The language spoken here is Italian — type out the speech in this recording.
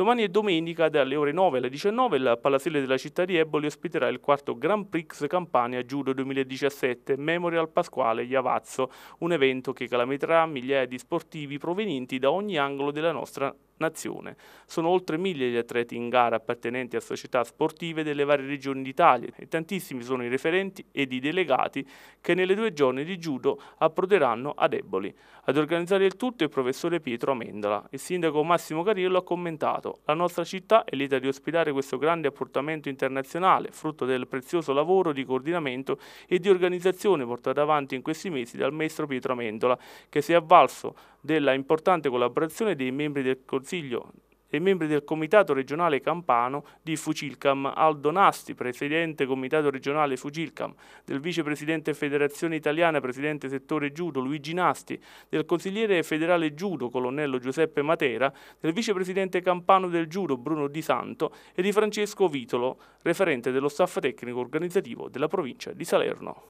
Domani e domenica dalle ore 9 alle 19 il Palazzetto della città di Eboli ospiterà il quarto Grand Prix Campania Giudo 2017 Memorial Pasquale Iavazzo, un evento che calamiterà migliaia di sportivi provenienti da ogni angolo della nostra nazione. Sono oltre mille gli atleti in gara appartenenti a società sportive delle varie regioni d'Italia e tantissimi sono i referenti ed i delegati che nelle due giorni di judo approderanno ad Eboli. Ad organizzare il tutto è il professore Pietro Amendola. Il sindaco Massimo Carillo ha commentato «La nostra città è lieta di ospitare questo grande apportamento internazionale, frutto del prezioso lavoro di coordinamento e di organizzazione portato avanti in questi mesi dal maestro Pietro Amendola, che si è avvalso della importante collaborazione dei membri del Consiglio e membri del Comitato regionale campano di Fucilcam, Aldo Nasti, presidente Comitato regionale Fucilcam, del vicepresidente Federazione Italiana, presidente settore Giudo, Luigi Nasti, del consigliere federale Giudo, colonnello Giuseppe Matera, del vicepresidente campano del Giudo, Bruno Di Santo, e di Francesco Vitolo, referente dello staff tecnico organizzativo della provincia di Salerno.